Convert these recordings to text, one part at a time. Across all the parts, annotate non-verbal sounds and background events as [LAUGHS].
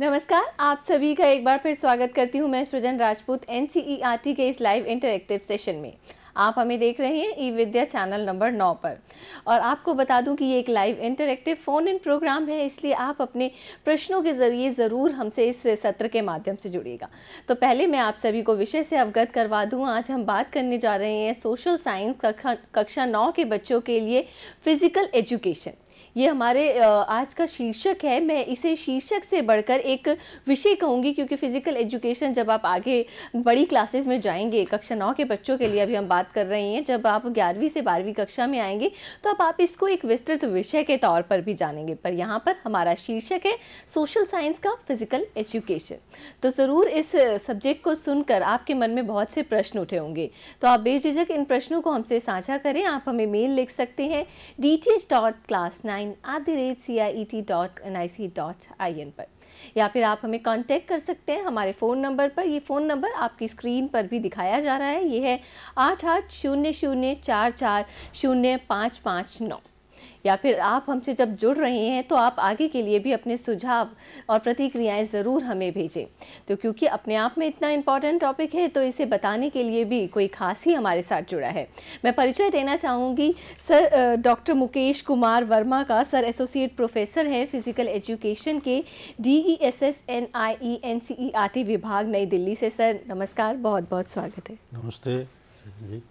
नमस्कार आप सभी का एक बार फिर स्वागत करती हूं मैं सृजन राजपूत एन e के इस लाइव इंटरेक्टिव सेशन में आप हमें देख रहे हैं ई विद्या चैनल नंबर नौ पर और आपको बता दूं कि ये एक live interactive phone in programme है इसलिए आप अपने प्रश्नों के ज़रिए ज़रूर हमसे इस सत्र के माध्यम से जुड़िएगा तो पहले मैं आप सभी को विषय से अवगत करवा दूँ आज हम बात करने जा रहे हैं सोशल साइंस कक्षा नौ के बच्चों के लिए फ़िज़िकल एजुकेशन ये हमारे आज का शीर्षक है मैं इसे शीर्षक से बढ़कर एक विषय कहूँगी क्योंकि फ़िज़िकल एजुकेशन जब आप आगे बड़ी क्लासेस में जाएंगे कक्षा नौ के बच्चों के लिए अभी हम बात कर रहे हैं जब आप ग्यारहवीं से बारहवीं कक्षा में आएंगे तो अब आप इसको एक विस्तृत विषय के तौर पर भी जानेंगे पर यहाँ पर हमारा शीर्षक है सोशल साइंस का फिजिकल एजुकेशन तो ज़रूर इस सब्जेक्ट को सुनकर आपके मन में बहुत से प्रश्न उठे होंगे तो आप बेझिझक इन प्रश्नों को हमसे साझा करें आप हमें मेल लिख सकते हैं D T H dot class nine sign at the rate C I E T dot N I C dot I N पर या फिर आप हमें कांटेक्ट कर सकते हैं हमारे फ़ोन नंबर पर ये फ़ोन नंबर आपकी स्क्रीन पर भी दिखाया जा रहा है ये है आठ आठ शून्य शून्य चार चार शून्य पाँच पाँच नौ या फिर आप हमसे जब जुड़ रहे हैं तो आप आगे के लिए भी अपने सुझाव और प्रतिक्रियाएं ज़रूर हमें भेजें तो क्योंकि अपने आप में इतना इम्पॉर्टेंट टॉपिक है तो इसे बताने के लिए भी कोई खास ही हमारे साथ जुड़ा है मैं परिचय देना चाहूँगी सर डॉक्टर मुकेश कुमार वर्मा का सर एसोसिएट प्रोफेसर है फिज़िकल एजुकेशन के D E S S N I E N C E R T विभाग नई दिल्ली से सर नमस्कार बहुत बहुत स्वागत है नमस्ते जी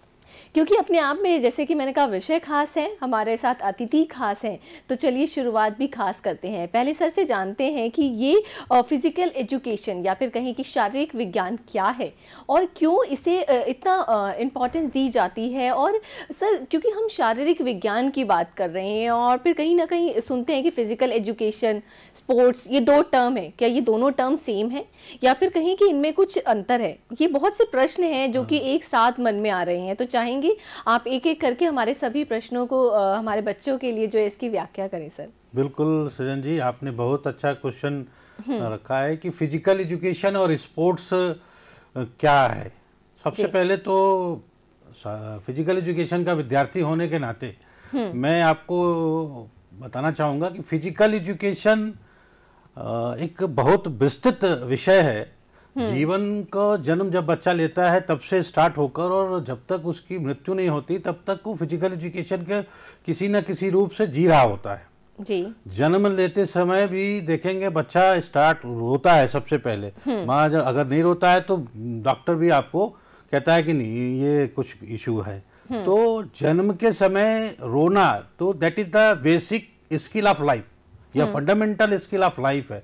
क्योंकि अपने आप में जैसे कि मैंने कहा विषय खास है हमारे साथ अतिथि खास हैं तो चलिए शुरुआत भी खास करते हैं पहले सर से जानते हैं कि ये फिज़िकल एजुकेशन या फिर कहें कि शारीरिक विज्ञान क्या है और क्यों इसे इतना इम्पोर्टेंस दी जाती है और सर क्योंकि हम शारीरिक विज्ञान की बात कर रहे हैं और फिर कहीं ना कहीं सुनते हैं कि फ़िज़िकल एजुकेशन स्पोर्ट्स ये दो टर्म है क्या ये दोनों टर्म सेम है या फिर कहीं कि इनमें कुछ अंतर है ये बहुत से प्रश्न हैं जो कि हाँ। एक साथ मन में आ रहे हैं तो चाहेंगे रहेंगी आप एक एक करके हमारे सभी प्रश्नों को हमारे बच्चों के लिए जो है इसकी व्याख्या करें सर बिल्कुल सृजन जी आपने बहुत अच्छा क्वेश्चन हम्म। रखा है कि फिजिकल एजुकेशन और स्पोर्ट्स क्या है सबसे पहले तो फिजिकल एजुकेशन का विद्यार्थी होने के नाते हम्म। मैं आपको बताना चाहूँगा कि फिजिकल एजुकेशन एक बहुत विस्तृत विषय है हम्म। जीवन का जन्म जब बच्चा लेता है तब से स्टार्ट होकर और जब तक उसकी मृत्यु नहीं होती तब तक वो फिजिकल एजुकेशन के किसी न किसी रूप से जी रहा होता है जी जन्म लेते समय भी देखेंगे बच्चा स्टार्ट रोता है सबसे पहले हम्म। माँ अगर नहीं रोता है तो डॉक्टर भी आपको कहता है कि नहीं ये कुछ इशू है हम्म। तो जन्म के समय रोना तो that is the basic skill of life या फंडामेंटल स्किल ऑफ लाइफ है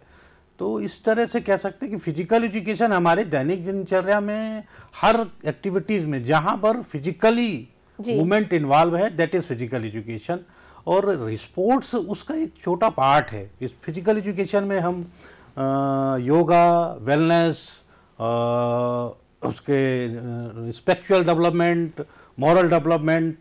तो इस तरह से कह सकते हैं कि फिजिकल एजुकेशन हमारे दैनिक दिनचर्या में हर एक्टिविटीज़ में जहाँ पर फिजिकली मूवमेंट इन्वॉल्व है दैट इज़ फिजिकल एजुकेशन और स्पोर्ट्स उसका एक छोटा पार्ट है इस फिजिकल एजुकेशन में हम आ, योगा वेलनेस आ, उसके spiritual development moral development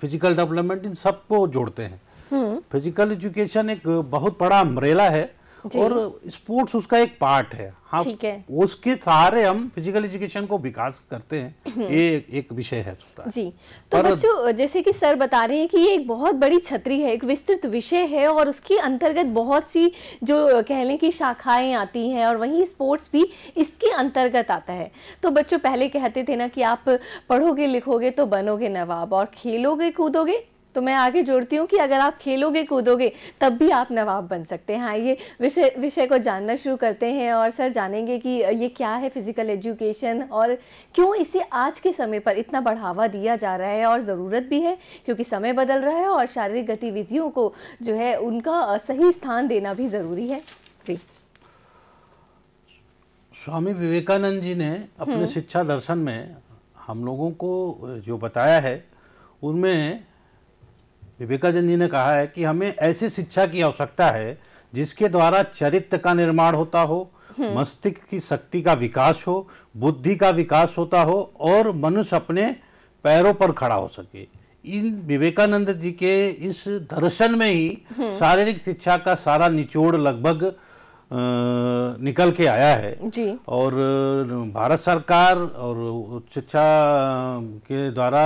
physical development इन सबको जोड़ते हैं फिजिकल हम्म। एजुकेशन एक बहुत बड़ा अम्ब्रेला है और स्पोर्ट्स उसका एक पार्ट है हाँ ठीक है उसके सहारे हम फिजिकल एजुकेशन को विकास करते हैं हम्म। ये एक विषय है जी तो बच्चों जैसे कि सर बता रहे हैं कि ये एक बहुत बड़ी छतरी है एक विस्तृत विषय है और उसके अंतर्गत बहुत सी जो कह लें कि शाखाएं आती हैं और वहीं स्पोर्ट्स भी इसके अंतर्गत आता है तो बच्चों पहले कहते थे ना कि आप पढ़ोगे लिखोगे तो बनोगे नवाब और खेलोगे कूदोगे तो मैं आगे जोड़ती हूँ कि अगर आप खेलोगे कूदोगे तब भी आप नवाब बन सकते हैं ये विषय विषय को जानना शुरू करते हैं और सर जानेंगे कि ये क्या है फिज़िकल एजुकेशन और क्यों इसे आज के समय पर इतना बढ़ावा दिया जा रहा है और ज़रूरत भी है क्योंकि समय बदल रहा है और शारीरिक गतिविधियों को जो है उनका सही स्थान देना भी ज़रूरी है जी स्वामी विवेकानंद जी ने अपने हम्म। शिक्षा दर्शन में हम लोगों को जो बताया है उनमें विवेकानंद जी ने कहा है कि हमें ऐसी शिक्षा की आवश्यकता है जिसके द्वारा चरित्र का निर्माण होता हो हम्म। मस्तिष्क की शक्ति का विकास हो बुद्धि का विकास होता हो और मनुष्य अपने पैरों पर खड़ा हो सके इन विवेकानंद जी के इस दर्शन में ही हम्म। शारीरिक शिक्षा का सारा निचोड़ लगभग निकल के आया है जी। और भारत सरकार और उच्च शिक्षा के द्वारा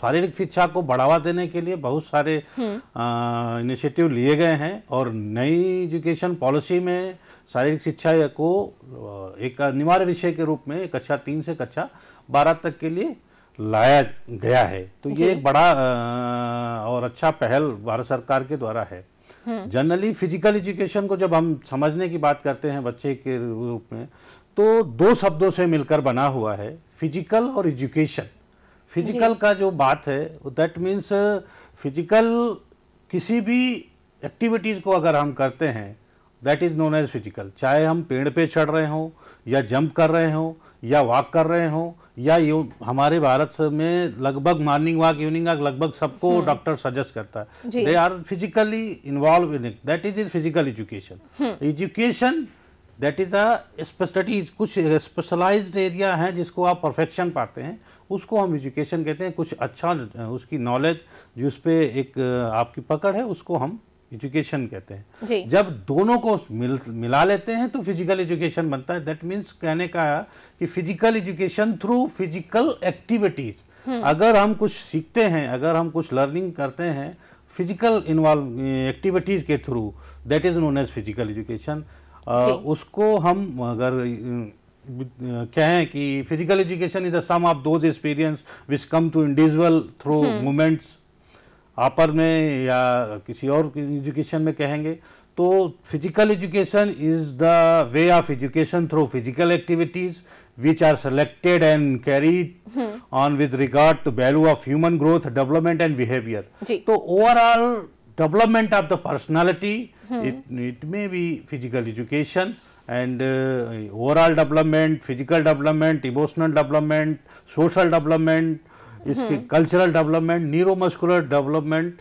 शारीरिक शिक्षा को बढ़ावा देने के लिए बहुत सारे इनिशिएटिव हम्म। लिए गए हैं और नई एजुकेशन पॉलिसी में शारीरिक शिक्षा को एक अनिवार्य विषय के रूप में कक्षा तीन से कक्षा बारह तक के लिए लाया गया है तो ये एक बड़ा और अच्छा पहल भारत सरकार के द्वारा है जनरली फिजिकल एजुकेशन को जब हम समझने की बात करते हैं बच्चे के रूप में तो दो शब्दों से मिलकर बना हुआ है फिजिकल और एजुकेशन फिजिकल का जो बात है दैट मीन्स फिजिकल किसी भी एक्टिविटीज़ को अगर हम करते हैं that is known as physical चाहे हम पेड़ पे चढ़ रहे हों या जंप कर रहे हों या वॉक कर रहे हों या यू हमारे भारत में लगभग मॉर्निंग वॉक इवनिंग वॉक लगभग सबको डॉक्टर हम्म। सजेस्ट करता है they are physically involve in it that is is physical education education that is the specialities कुछ स्पेशलाइज एरिया हैं जिसको आप परफेक्शन पाते हैं उसको हम एजुकेशन कहते हैं कुछ अच्छा उसकी नॉलेज जिस पे एक आपकी पकड़ है उसको हम एजुकेशन कहते हैं जब दोनों को मिल मिला लेते हैं तो फिजिकल एजुकेशन बनता है दैट मीन्स कहने का कि physical education through physical activities अगर हम कुछ सीखते हैं अगर हम कुछ लर्निंग करते हैं फिजिकल इन्वॉल्व एक्टिविटीज़ के through that is known as physical education उसको हम अगर कहें कि physical education is the sum of those experience which come to individual through movements आपर में या किसी और एजुकेशन में कहेंगे तो physical education is the way of education through physical activities which are selected and carried on with regard to value of human growth development and behaviour तो overall development of the personality it may be physical education and overall development physical development emotional development social development इसकी cultural development neuromuscular development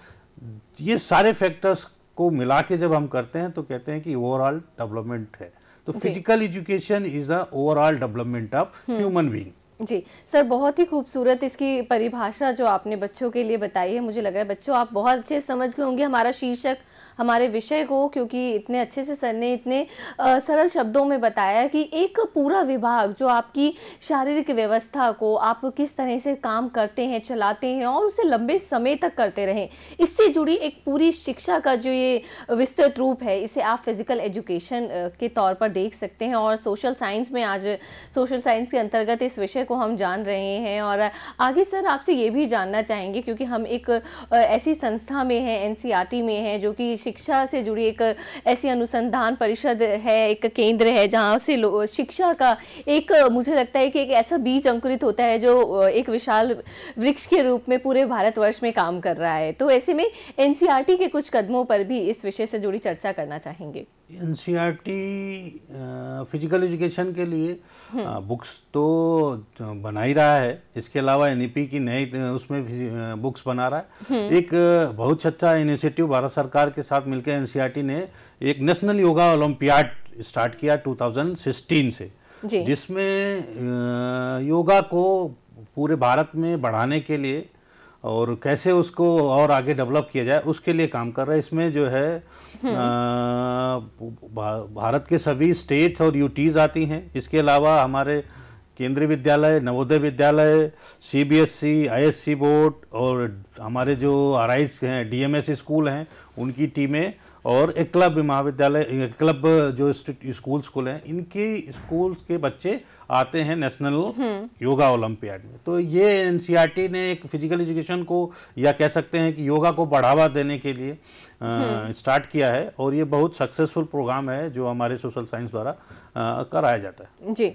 ये सारे factors को मिला के जब हम करते हैं तो कहते हैं कि ओवरऑल डेवलपमेंट है तो physical education is the overall development of human being जी सर बहुत ही खूबसूरत इसकी परिभाषा जो आपने बच्चों के लिए बताई है मुझे लग रहा है बच्चों आप बहुत अच्छे समझ गए होंगे हमारा शीर्षक हमारे विषय को क्योंकि इतने अच्छे से सर ने इतने सरल शब्दों में बताया कि एक पूरा विभाग जो आपकी शारीरिक व्यवस्था को आप किस तरह से काम करते हैं चलाते हैं और उसे लंबे समय तक करते रहें इससे जुड़ी एक पूरी शिक्षा का जो ये विस्तृत रूप है इसे आप फिज़िकल एजुकेशन के तौर पर देख सकते हैं और सोशल साइंस में आज सोशल साइंस के अंतर्गत इस विषय को हम जान रहे हैं और आगे सर आपसे ये भी जानना चाहेंगे क्योंकि हम एक ऐसी संस्था में हैं एन e में हैं जो कि शिक्षा से जुड़ी एक ऐसी अनुसंधान परिषद है एक केंद्र है जहाँ से शिक्षा का एक मुझे लगता है कि एक ऐसा बीज अंकुरित होता है जो एक विशाल वृक्ष के रूप में पूरे भारतवर्ष में काम कर रहा है तो ऐसे में एन के कुछ कदमों पर भी इस विषय से जुड़ी चर्चा करना चाहेंगे एन फिजिकल एजुकेशन के लिए हम्म। बुक्स तो, तो बना ही रहा है इसके अलावा एन की नई उसमें बुक्स बना रहा है हम्म। एक बहुत अच्छा इनिशिएटिव भारत सरकार के साथ साथ मिलकर एन ने एक नेशनल योगा ओलम्पियाड स्टार्ट किया 2016 से जिसमें योगा को पूरे भारत में बढ़ाने के लिए और कैसे उसको और आगे डेवलप किया जाए उसके लिए काम कर रहा है इसमें जो है आ, हम्म। भारत के सभी स्टेट और यूटीज़ आती हैं इसके अलावा हमारे केंद्रीय विद्यालय नवोदय विद्यालय सीबीएसई आईएससी बोर्ड और हमारे जो आर हैं डीएमएस स्कूल हैं उनकी टीमें और एक क्लब महाविद्यालय क्लब जो स्कूल स्कूल हैं इनके स्कूल के बच्चे आते हैं नेशनल हम्म। योगा ओलंपियाड में तो ये एन ने एक फिजिकल एजुकेशन को या कह सकते हैं कि योगा को बढ़ावा देने के लिए आ, हम्म। स्टार्ट किया है और ये बहुत सक्सेसफुल प्रोग्राम है जो हमारे सोशल साइंस द्वारा कराया जाता है जी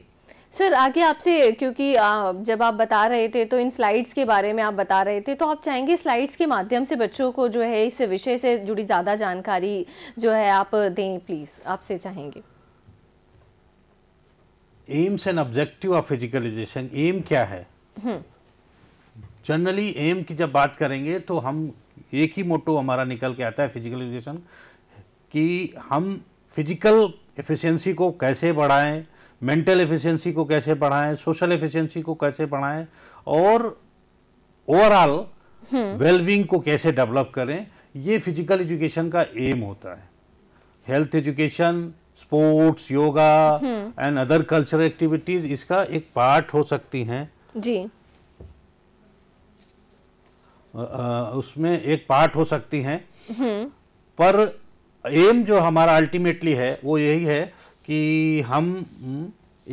सर आगे आपसे क्योंकि जब आप बता रहे थे तो इन स्लाइड्स के बारे में आप बता रहे थे तो आप चाहेंगे स्लाइड्स के माध्यम से बच्चों को जो है इस विषय से जुड़ी ज़्यादा जानकारी जो है आप दें प्लीज़ आपसे चाहेंगे aims and objective of physical education aim क्या है हम्म। जनरली एम की जब बात करेंगे तो हम एक ही मोटो हमारा निकल के आता है फिजिकल एजुकेशन कि हम फिजिकल एफिशिएंसी को कैसे बढ़ाएं मेंटल एफिशिएंसी को कैसे बढ़ाएं सोशल एफिशिएंसी को कैसे बढ़ाएं और ओवरऑल वेलविंग हम्म। को कैसे डेवलप करें ये फिजिकल एजुकेशन का एम होता है health education sports yoga and other cultural activities इसका एक पार्ट हो सकती हैं जी आ, उसमें एक पार्ट हो सकती हैं हम्म। पर एम जो हमारा अल्टीमेटली है वो यही है कि हम हम्म,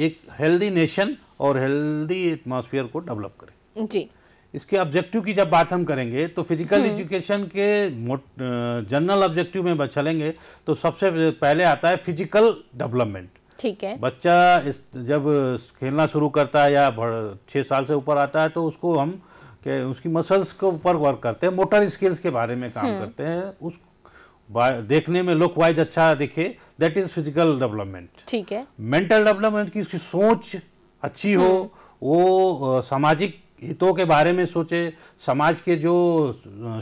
एक हेल्दी नेशन और हेल्दी एटमॉस्फेयर को डेवलप करें जी इसके ऑब्जेक्टिव की जब बात हम करेंगे तो फिजिकल एजुकेशन हम्म। के जनरल ऑब्जेक्टिव में चलेंगे तो सबसे पहले आता है फिजिकल डेवलपमेंट ठीक है बच्चा इस जब खेलना शुरू करता है या छः साल से ऊपर आता है तो उसको हम के उसकी मसल्स के ऊपर वर्क करते हैं मोटर स्किल्स के बारे में काम हम्म। करते हैं उस देखने में लुक वाइज अच्छा दिखे दैट इज फिजिकल डेवलपमेंट ठीक है मेंटल डेवलपमेंट की उसकी सोच अच्छी हो हम्म। वो सामाजिक हितों के बारे में सोचे समाज के जो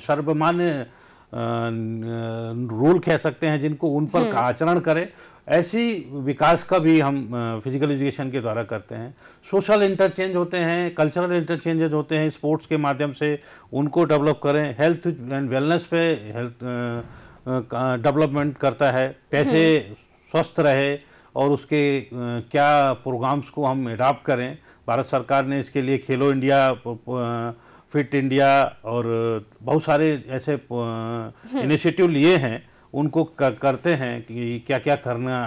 सर्वमान्य रूल कह सकते हैं जिनको उन पर हम्म। आचरण करें ऐसी विकास का भी हम फिजिकल एजुकेशन के द्वारा करते हैं सोशल इंटरचेंज होते हैं कल्चरल इंटरचेंजेज होते हैं स्पोर्ट्स के माध्यम से उनको डेवलप करें हेल्थ एंड वेलनेस पे हेल्थ डेवलपमेंट करता है कैसे हम्म। स्वस्थ रहे और उसके क्या प्रोग्राम्स को हम अडाप्ट करें भारत सरकार ने इसके लिए खेलो इंडिया फिट इंडिया और बहुत सारे ऐसे इनिशिएटिव हम्म। लिए हैं उनको कर, करते हैं कि क्या क्या करना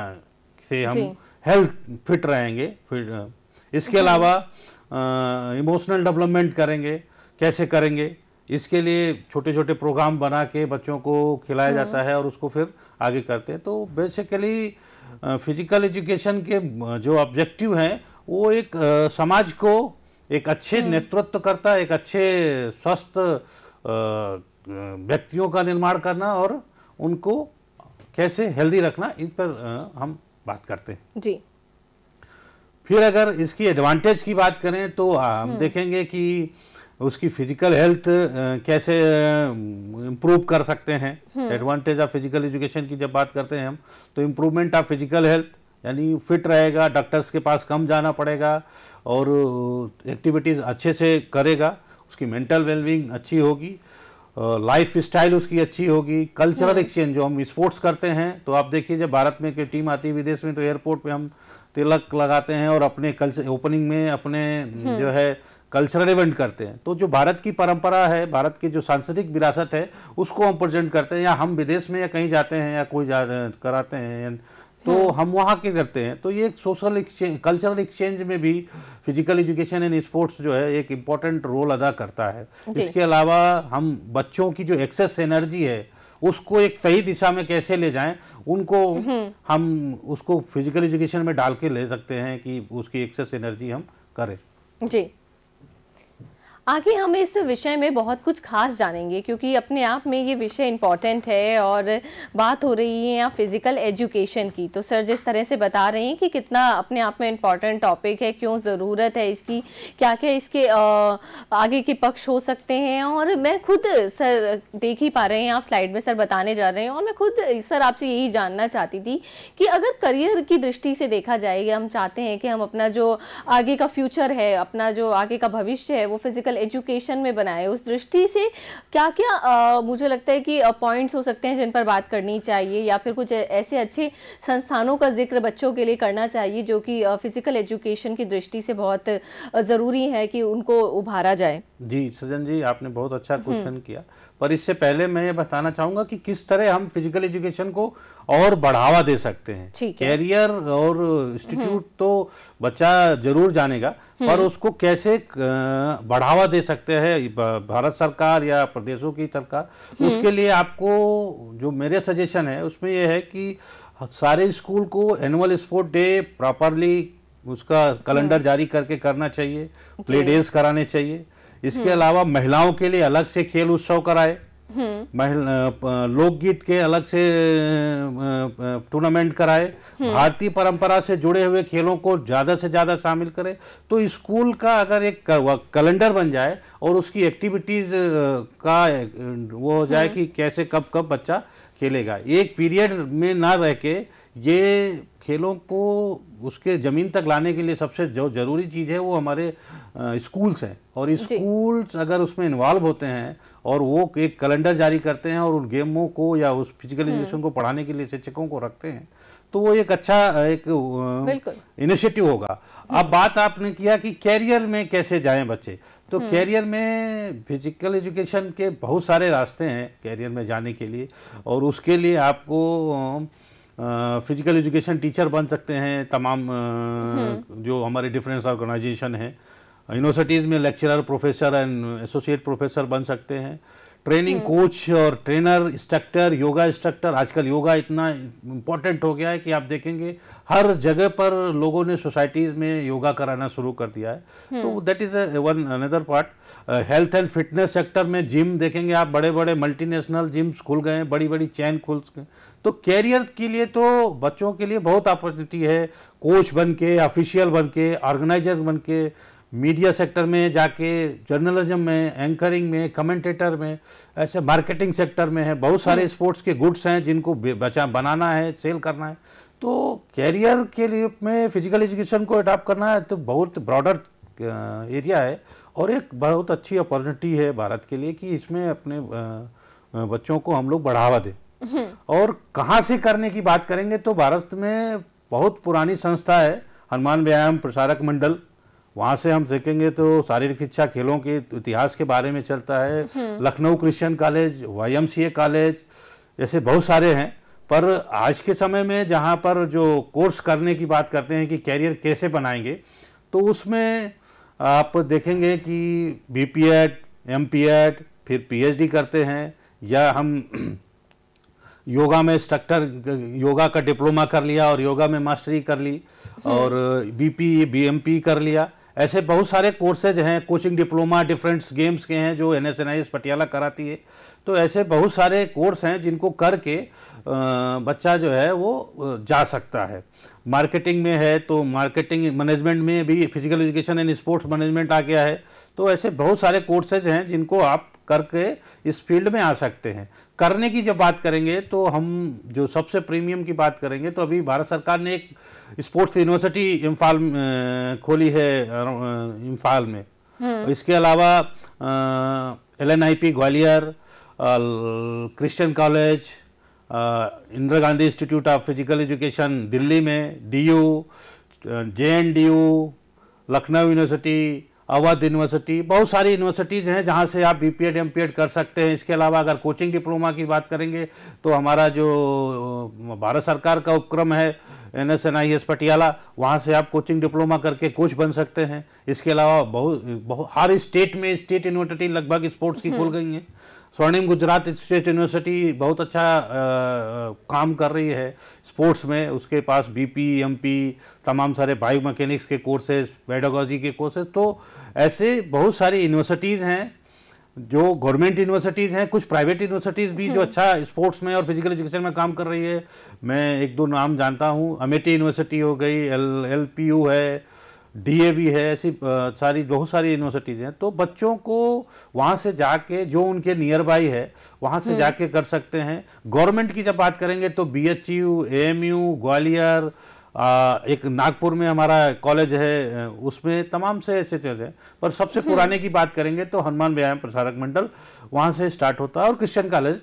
से हम हेल्थ फिट रहेंगे फिट इसके हम्म। अलावा इमोशनल डेवलपमेंट करेंगे कैसे करेंगे इसके लिए छोटे छोटे प्रोग्राम बना के बच्चों को खिलाया हम्म। जाता है और उसको फिर आगे करते हैं तो बेसिकली फिजिकल एजुकेशन के जो ऑब्जेक्टिव हैं वो एक आ, समाज को एक अच्छे हम्म। नेतृत्व करता एक अच्छे स्वस्थ व्यक्तियों का निर्माण करना और उनको कैसे हेल्दी रखना इन पर आ, हम बात करते हैं जी फिर अगर इसकी एडवांटेज की बात करें तो हम हम्म। देखेंगे कि उसकी फिजिकल हेल्थ कैसे इम्प्रूव कर सकते हैं एडवांटेज ऑफ फिजिकल एजुकेशन की जब बात करते हैं हम तो इम्प्रूवमेंट ऑफ फिजिकल हेल्थ यानी फिट रहेगा डॉक्टर्स के पास कम जाना पड़ेगा और एक्टिविटीज़ अच्छे से करेगा उसकी मेंटल वेलबींग अच्छी होगी लाइफ स्टाइल उसकी अच्छी होगी कल्चरल हम्म। एक्सचेंज जो हम स्पोर्ट्स करते हैं तो आप देखिए जब भारत में कोई टीम आती है विदेश में तो एयरपोर्ट पे हम तिलक लगाते हैं और अपने कल्चर ओपनिंग में अपने हम्म। जो है कल्चरल इवेंट करते हैं तो जो भारत की परंपरा है भारत की जो सांस्कृतिक विरासत है उसको हम प्रेजेंट करते हैं या हम विदेश में या कहीं जाते हैं या कोई जा कराते हैं तो हाँ। हम वहाँ के करते हैं तो ये एक सोशल एक्सचेंज कल्चरल एक्सचेंज में भी फिजिकल एजुकेशन एंड स्पोर्ट्स जो है एक इम्पॉर्टेंट रोल अदा करता है इसके अलावा हम बच्चों की जो एक्सेस एनर्जी है उसको एक सही दिशा में कैसे ले जाएं उनको हम्म। हम उसको फिजिकल एजुकेशन में डाल के ले सकते हैं कि उसकी एक्सेस एनर्जी हम करें जी आगे हम इस विषय में बहुत कुछ खास जानेंगे क्योंकि अपने आप में ये विषय इम्पॉर्टेंट है और बात हो रही है यहाँ फिज़िकल एजुकेशन की तो सर जिस तरह से बता रहे हैं कि कितना अपने आप में इम्पॉर्टेंट टॉपिक है क्यों ज़रूरत है इसकी क्या क्या इसके आगे के पक्ष हो सकते हैं और मैं खुद सर देख ही पा रहे हैं आप स्लाइड में सर बताने जा रहे हैं और मैं खुद सर आपसे यही जानना चाहती थी कि अगर करियर की दृष्टि से देखा जाएगा हम चाहते हैं कि हम अपना जो आगे का फ्यूचर है अपना जो आगे का भविष्य है वो फिज़िकल एजुकेशन में बनाए उस दृष्टि से क्या क्या आ, मुझे लगता है कि पॉइंट्स हो सकते हैं जिन पर बात करनी चाहिए या फिर कुछ ऐसे अच्छे संस्थानों का जिक्र बच्चों के लिए करना चाहिए जो कि फिज़िकल एजुकेशन की दृष्टि से बहुत ज़रूरी है कि उनको उभारा जाए जी सजन जी आपने बहुत अच्छा क्वेश्चन हम्म। किया पर इससे पहले मैं ये बताना चाहूँगा कि किस तरह हम फिजिकल एजुकेशन को और बढ़ावा दे सकते हैं कैरियर और इंस्टीट्यूट हम्म। तो बच्चा जरूर जानेगा पर हम्म। उसको कैसे बढ़ावा दे सकते हैं भारत सरकार या प्रदेशों की सरकार हम्म। उसके लिए आपको जो मेरे सजेशन है उसमें यह है कि सारे स्कूल को एनुअल स्पोर्ट डे प्रॉपरली उसका कैलेंडर जारी करके करना चाहिए प्ले डेज कराने चाहिए इसके अलावा महिलाओं के लिए अलग से खेल उत्सव कराए लोकगीत के अलग से टूर्नामेंट कराए भारतीय परंपरा से जुड़े हुए खेलों को ज़्यादा से ज़्यादा शामिल करें तो स्कूल का अगर एक कैलेंडर बन जाए और उसकी एक्टिविटीज़ का वो हो जाए कि कैसे कब कब बच्चा खेलेगा एक पीरियड में ना रह के ये खेलों को उसके ज़मीन तक लाने के लिए सबसे जो ज़रूरी चीज़ है वो हमारे स्कूल्स हैं और स्कूल्स अगर उसमें इन्वॉल्व होते हैं और वो एक कैलेंडर जारी करते हैं और उन गेमों को या उस फिजिकल एजुकेशन हम्म। को पढ़ाने के लिए शिक्षकों को रखते हैं तो वो एक अच्छा एक इनिशिएटिव होगा अब हम्म। बात आपने किया कि कैरियर में कैसे जाएं बच्चे तो कैरियर हम्म। में फिजिकल एजुकेशन के बहुत सारे रास्ते हैं कैरियर में जाने के लिए और उसके लिए आपको फिजिकल एजुकेशन टीचर बन सकते हैं तमाम हम्म। जो हमारे डिफरेंस ऑर्गेनाइजेशन है यूनिवर्सिटीज़ में lecturer professor and associate professor बन सकते हैं ट्रेनिंग हम्म। कोच और ट्रेनर इंस्ट्रक्टर योगा इंस्ट्रक्टर आजकल योगा इतना इम्पोर्टेंट हो गया है कि आप देखेंगे हर जगह पर लोगों ने सोसाइटीज़ में योगा कराना शुरू कर दिया है तो that is one another part health and fitness sector में जिम देखेंगे आप बड़े बड़े मल्टीनेशनल जिम्स खुल गए हैं बड़ी बड़ी चैन खुल तो कैरियर के लिए तो बच्चों के लिए बहुत अपॉर्चुनिटी है कोच बन के ऑफिशियल बन के ऑर्गेनाइजर बन के मीडिया सेक्टर में जाके जर्नलिज्म में एंकरिंग में कमेंटेटर में ऐसे मार्केटिंग सेक्टर में है बहुत सारे स्पोर्ट्स हम्म। के गुड्स हैं जिनको बचा बनाना है सेल करना है तो कैरियर के लिए में फिजिकल एजुकेशन को अडॉप्ट करना है तो बहुत ब्रॉडर एरिया है और एक बहुत अच्छी अपॉर्चुनिटी है भारत के लिए कि इसमें अपने बच्चों को हम लोग बढ़ावा दें [LAUGHS] और कहाँ से करने की बात करेंगे तो भारत में बहुत पुरानी संस्था है हनुमान व्यायाम प्रसारक मंडल वहाँ से हम सीखेंगे तो शारीरिक शिक्षा खेलों के इतिहास के बारे में चलता है हम्म। Lucknow Christian college Y college ऐसे बहुत सारे हैं पर आज के समय में जहाँ पर जो कोर्स करने की बात करते हैं कि कैरियर कैसे बनाएंगे तो उसमें आप देखेंगे कि B P Ed M P Ed फिर पी एच डी करते हैं या हम [CLEARS THROAT] योगा में स्ट्रक्टर योगा का डिप्लोमा कर लिया और योगा में मास्टरी कर ली हम्म। और बीपी बीएमपी कर लिया ऐसे बहुत सारे कोर्सेज हैं कोचिंग डिप्लोमा डिफरेंट्स गेम्स के हैं जो N S N I S Patiala कराती है तो ऐसे बहुत सारे कोर्स हैं जिनको करके बच्चा जो है वो जा सकता है मार्केटिंग में है तो मार्केटिंग मैनेजमेंट में भी physical education and sports management आ गया है तो ऐसे बहुत सारे कोर्सेज हैं जिनको आप करके इस फील्ड में आ सकते हैं करने की जब बात करेंगे तो हम जो सबसे प्रीमियम की बात करेंगे तो अभी भारत सरकार ने एक स्पोर्ट्स यूनिवर्सिटी इम्फाल खोली है इम्फाल में हम्म। इसके अलावा L N I P Gwalior Christian college Indira Gandhi institute of physical education Delhi में D U J N D U Lucknow university Awadh university बहुत सारी यूनिवर्सिटीज़ हैं जहाँ से आप B P Ed M P Ed कर सकते हैं इसके अलावा अगर कोचिंग डिप्लोमा की बात करेंगे तो हमारा जो भारत सरकार का उपक्रम है N S N I S Patiala वहाँ से आप कोचिंग डिप्लोमा करके कोच बन सकते हैं इसके अलावा बहुत बहुत हर स्टेट में स्टेट यूनिवर्सिटी लगभग स्पोर्ट्स की खुल हम्म। गई हैं स्वर्णिम गुजरात स्टेट यूनिवर्सिटी बहुत अच्छा आ, काम कर रही है स्पोर्ट्स में उसके पास बीपी एमपी तमाम सारे बायो मैकेनिक्स के कोर्सेज पेडागोजी के कोर्सेज तो ऐसे बहुत सारी यूनिवर्सिटीज़ हैं जो गवर्नमेंट यूनिवर्सिटीज़ हैं कुछ प्राइवेट यूनिवर्सिटीज़ भी जो हम्म। अच्छा स्पोर्ट्स में और फिजिकल एजुकेशन में काम कर रही है मैं एक दो नाम जानता हूँ अमेठी यूनिवर्सिटी हो गई एल एल पी यू है डीएवी है ऐसी सारी बहुत सारी यूनिवर्सिटीज़ हैं तो बच्चों को वहाँ से जाके जो उनके नियर बाई है वहाँ से हम्म। जाके कर सकते हैं गवर्नमेंट की जब बात करेंगे तो B H U M U Gwalior एक नागपुर में हमारा कॉलेज है उसमें तमाम से ऐसे चीज़ हैं पर सबसे हम्म। पुराने की बात करेंगे तो हनुमान व्यायाम प्रसारक मंडल वहाँ से स्टार्ट होता है और क्रिश्चन कॉलेज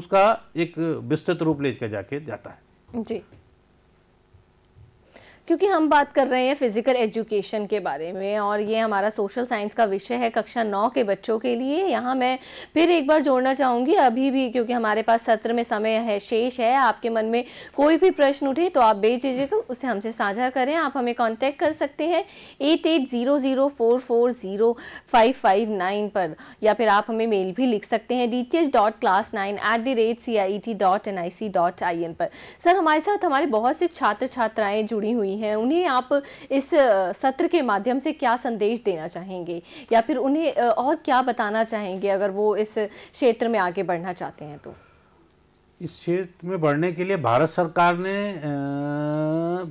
उसका एक विस्तृत रूप ले जाके जाता है जी क्योंकि हम बात कर रहे हैं फिज़िकल एजुकेशन के बारे में और ये हमारा सोशल साइंस का विषय है कक्षा नौ के बच्चों के लिए यहाँ मैं फिर एक बार जोड़ना चाहूँगी अभी भी क्योंकि हमारे पास सत्र में समय है शेष है आपके मन में कोई भी प्रश्न उठे तो आप बेचीजिए उसे हमसे साझा करें आप हमें कॉन्टैक्ट कर सकते हैं eight eight zero zero four four zero five five nine पर या फिर आप हमें मेल भी लिख सकते हैं D T H dot class nine at the rate C I T dot N I C dot I N पर सर हमारे साथ हमारे बहुत से छात्र छात्राएँ जुड़ी हुई रही हैं उन्हें आप इस सत्र के माध्यम से क्या संदेश देना चाहेंगे या फिर उन्हें और क्या बताना चाहेंगे अगर वो इस क्षेत्र में आगे बढ़ना चाहते हैं तो इस क्षेत्र में बढ़ने के लिए भारत सरकार ने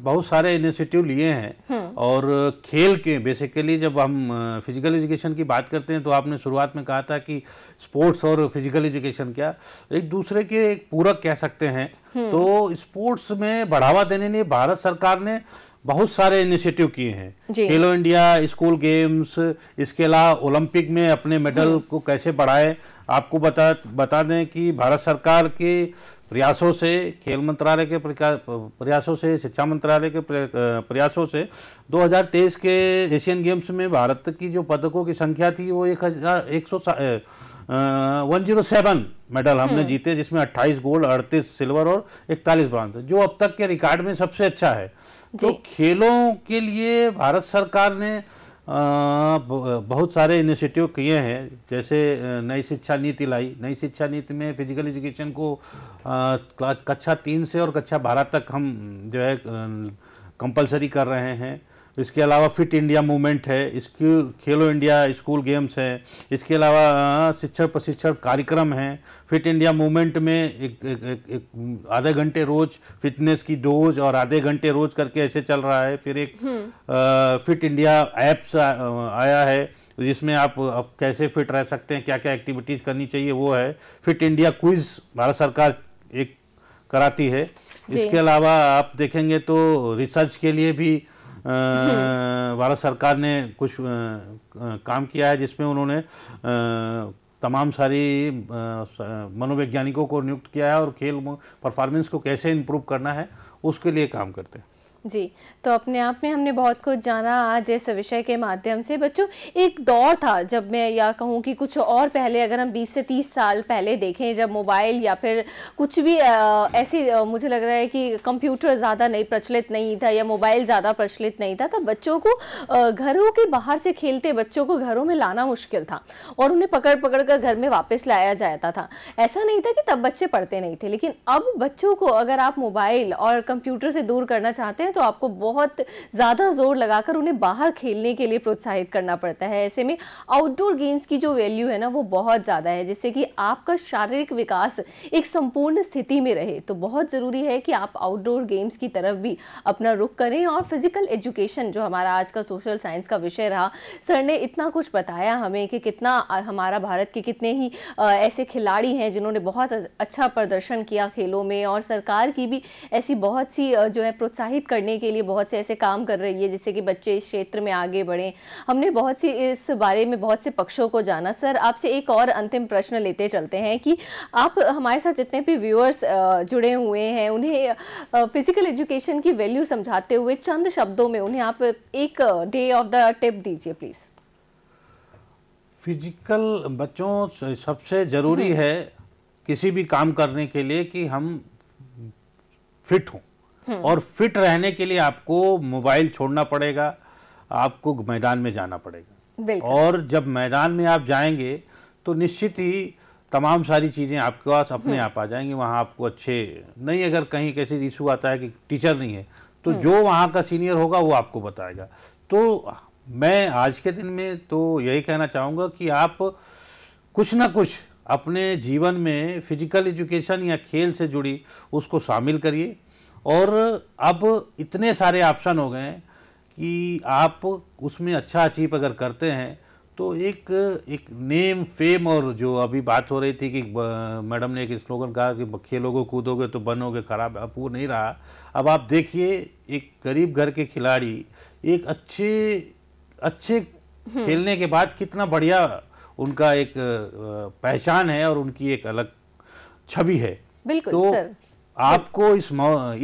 बहुत सारे इनिशिएटिव लिए हैं हम्म। और खेल के बेसिकली जब हम फिजिकल एजुकेशन की बात करते हैं तो आपने शुरुआत में कहा था कि स्पोर्ट्स और फिजिकल एजुकेशन क्या एक दूसरे के एक पूरक कह सकते हैं हम्म। तो स्पोर्ट्स में बढ़ावा देने लिए भारत सरकार ने बहुत सारे इनिशिएटिव किए हैं खेलो इंडिया स्कूल गेम्स इसके अलावा ओलंपिक में अपने मेडल हम्म। को कैसे बढ़ाए आपको बता बता दें कि भारत सरकार के प्रयासों से खेल मंत्रालय के प्रयासों से शिक्षा मंत्रालय के प्रयासों से 2023 के एशियन गेम्स में भारत की जो पदकों की संख्या थी वो एक हज़ार एक सौ वन जीरो सेवन मेडल हमने हम्म। जीते जिसमें 28 गोल्ड 38 सिल्वर और 41 ब्रांज जो अब तक के रिकॉर्ड में सबसे अच्छा है तो खेलों के लिए भारत सरकार ने बहुत सारे इनिशिएटिव किए हैं जैसे नई शिक्षा नीति लाई नई शिक्षा नीति में फिजिकल एजुकेशन को कक्षा तीन से और कक्षा बारह तक हम जो है कंपलसरी कर रहे हैं इसके अलावा फिट इंडिया मूवमेंट है इसकी खेलो इंडिया स्कूल गेम्स हैं इसके अलावा शिक्षक प्रशिक्षण कार्यक्रम हैं फिट इंडिया मूवमेंट में एक, एक, एक, एक आधे घंटे रोज फिटनेस की डोज और आधे घंटे रोज करके ऐसे चल रहा है फिर एक आ, हम्म। फिट इंडिया ऐप्स आया है जिसमें आप, आप कैसे फिट रह सकते हैं क्या क्या एक्टिविटीज़ करनी चाहिए वो है फिट इंडिया क्विज भारत सरकार एक कराती है इसके अलावा आप देखेंगे तो रिसर्च के लिए भी भारत सरकार ने कुछ काम किया है जिसमें उन्होंने तमाम सारी मनोवैज्ञानिकों को नियुक्त किया है और खेल परफॉर्मेंस को कैसे इम्प्रूव करना है उसके लिए काम करते हैं जी तो अपने आप में हमने बहुत कुछ जाना आज इस विषय के माध्यम से बच्चों एक दौर था जब मैं या कहूँ कि कुछ और पहले अगर हम 20 से 30 साल पहले देखें जब मोबाइल या फिर कुछ भी आ, ऐसी आ, मुझे लग रहा है कि कंप्यूटर ज़्यादा नहीं प्रचलित नहीं था या मोबाइल ज़्यादा प्रचलित नहीं था तो बच्चों को घरों के बाहर से खेलते बच्चों को घरों में लाना मुश्किल था और उन्हें पकड़ पकड़ कर घर में वापस लाया जाता था ऐसा नहीं था कि तब बच्चे पढ़ते नहीं थे लेकिन अब बच्चों को अगर आप मोबाइल और कंप्यूटर से दूर करना चाहते हैं तो आपको बहुत ज़्यादा जोर लगाकर उन्हें बाहर खेलने के लिए प्रोत्साहित करना पड़ता है ऐसे में आउटडोर गेम्स की जो वैल्यू है ना वो बहुत ज़्यादा है जिससे कि आपका शारीरिक विकास एक संपूर्ण स्थिति में रहे तो बहुत ज़रूरी है कि आप आउटडोर गेम्स की तरफ भी अपना रुख करें और फिजिकल एजुकेशन जो हमारा आज का सोशल साइंस का विषय रहा सर ने इतना कुछ बताया हमें कि कितना हमारा भारत के कितने ही ऐसे खिलाड़ी हैं जिन्होंने बहुत अच्छा प्रदर्शन किया खेलों में और सरकार की भी ऐसी बहुत सी जो है प्रोत्साहित करने के लिए बहुत से ऐसे काम कर रही है जिससे कि बच्चे इस क्षेत्र में आगे बढ़ें हमने बहुत सी इस बारे में बहुत से पक्षों को जाना सर आपसे एक और अंतिम प्रश्न लेते चलते हैं कि आप हमारे साथ जितने भी व्यूअर्स जुड़े हुए हैं उन्हें फिजिकल एजुकेशन की वैल्यू समझाते हुए चंद शब्दों में उन्हें आप एक डे ऑफ द टिप दीजिए प्लीज़ फिजिकल बच्चों सबसे ज़रूरी हम्म। है किसी भी काम करने के लिए कि हम फिट हों हम्म। और फिट रहने के लिए आपको मोबाइल छोड़ना पड़ेगा आपको मैदान में जाना पड़ेगा और जब मैदान में आप जाएंगे तो निश्चित ही तमाम सारी चीज़ें आपके पास अपने हम्म। आप आ जाएंगी वहाँ आपको अच्छे नहीं अगर कहीं कैसे इशू आता है कि टीचर नहीं है तो हम्म। जो वहाँ का सीनियर होगा वो आपको बताएगा तो मैं आज के दिन में तो यही कहना चाहूँगा कि आप कुछ ना कुछ अपने जीवन में फिजिकल एजुकेशन या खेल से जुड़ी उसको शामिल करिए और अब इतने सारे ऑप्शन हो गए हैं कि आप उसमें अच्छा अचीव अगर करते हैं तो एक एक नेम फेम और जो अभी बात हो रही थी कि मैडम ने एक स्लोगन कहा कि खेलोगे कूदोगे तो बनोगे खराब अब वो नहीं रहा अब आप देखिए एक गरीब घर के खिलाड़ी एक अच्छे अच्छे हम्म। खेलने के बाद कितना बढ़िया उनका एक पहचान है और उनकी एक अलग छवि है बिल्कुल तो सर। आपको इस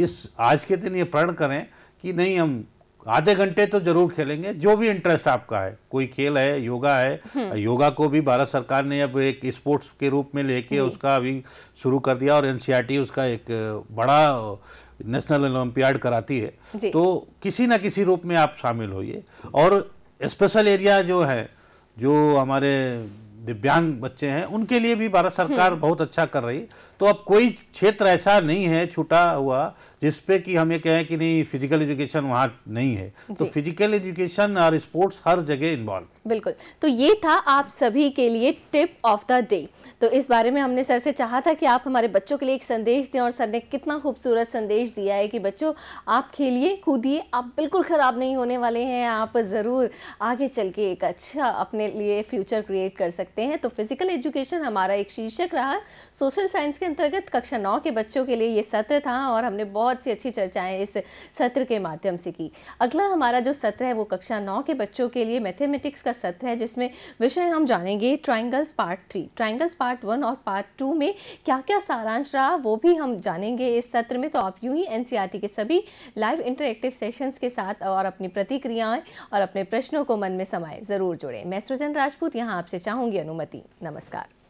इस आज के दिन ये प्रण करें कि नहीं हम आधे घंटे तो जरूर खेलेंगे जो भी इंटरेस्ट आपका है कोई खेल है योगा है हम्म। योगा को भी भारत सरकार ने अब एक स्पोर्ट्स के रूप में लेके उसका अभी शुरू कर दिया और एनसीईआरटी e उसका एक बड़ा नेशनल ओलंपियाड कराती है तो किसी ना किसी रूप में आप शामिल होइए और स्पेशल एरिया जो है जो हमारे दिव्यांग बच्चे हैं उनके लिए भी भारत सरकार हम्म। बहुत अच्छा कर रही है तो अब कोई क्षेत्र ऐसा नहीं है छूटा हुआ जिसपे कि हम ये कहें कि नहीं फिजिकल एजुकेशन वहाँ नहीं है तो फिजिकल एजुकेशन और स्पोर्ट्स हर जगह इन्वॉल्व बिल्कुल तो ये था आप सभी के लिए टिप ऑफ द डे तो इस बारे में हमने सर से चाहा था कि आप हमारे बच्चों के लिए एक संदेश दें और सर ने कितना खूबसूरत संदेश दिया है कि बच्चों आप खेलिए कूदिए आप बिल्कुल ख़राब नहीं होने वाले हैं आप ज़रूर आगे चल के एक अच्छा अपने लिए फ्यूचर क्रिएट कर सकते हैं तो फिज़िकल एजुकेशन हमारा एक शीर्षक रहा सोशल साइंस के अंतर्गत कक्षा नौ के बच्चों के लिए ये सत्र था और हमने बहुत सी अच्छी चर्चाएं इस सत्र के माध्यम से की अगला हमारा जो सत्र है वो कक्षा नौ के बच्चों के लिए मैथमेटिक्स का सत्र है जिसमें विषय हम जानेंगे triangles part three triangles part one और पार्ट टू में क्या क्या सारांश रहा वो भी हम जानेंगे इस सत्र में तो आप यूँ ही एन के सभी लाइव इंटरेक्टिव सेशंस के साथ और अपनी प्रतिक्रियाएँ और अपने प्रश्नों को मन में समाये ज़रूर जुड़ें मैं सृजन राजपूत यहाँ आपसे चाहूँगी अनुमति नमस्कार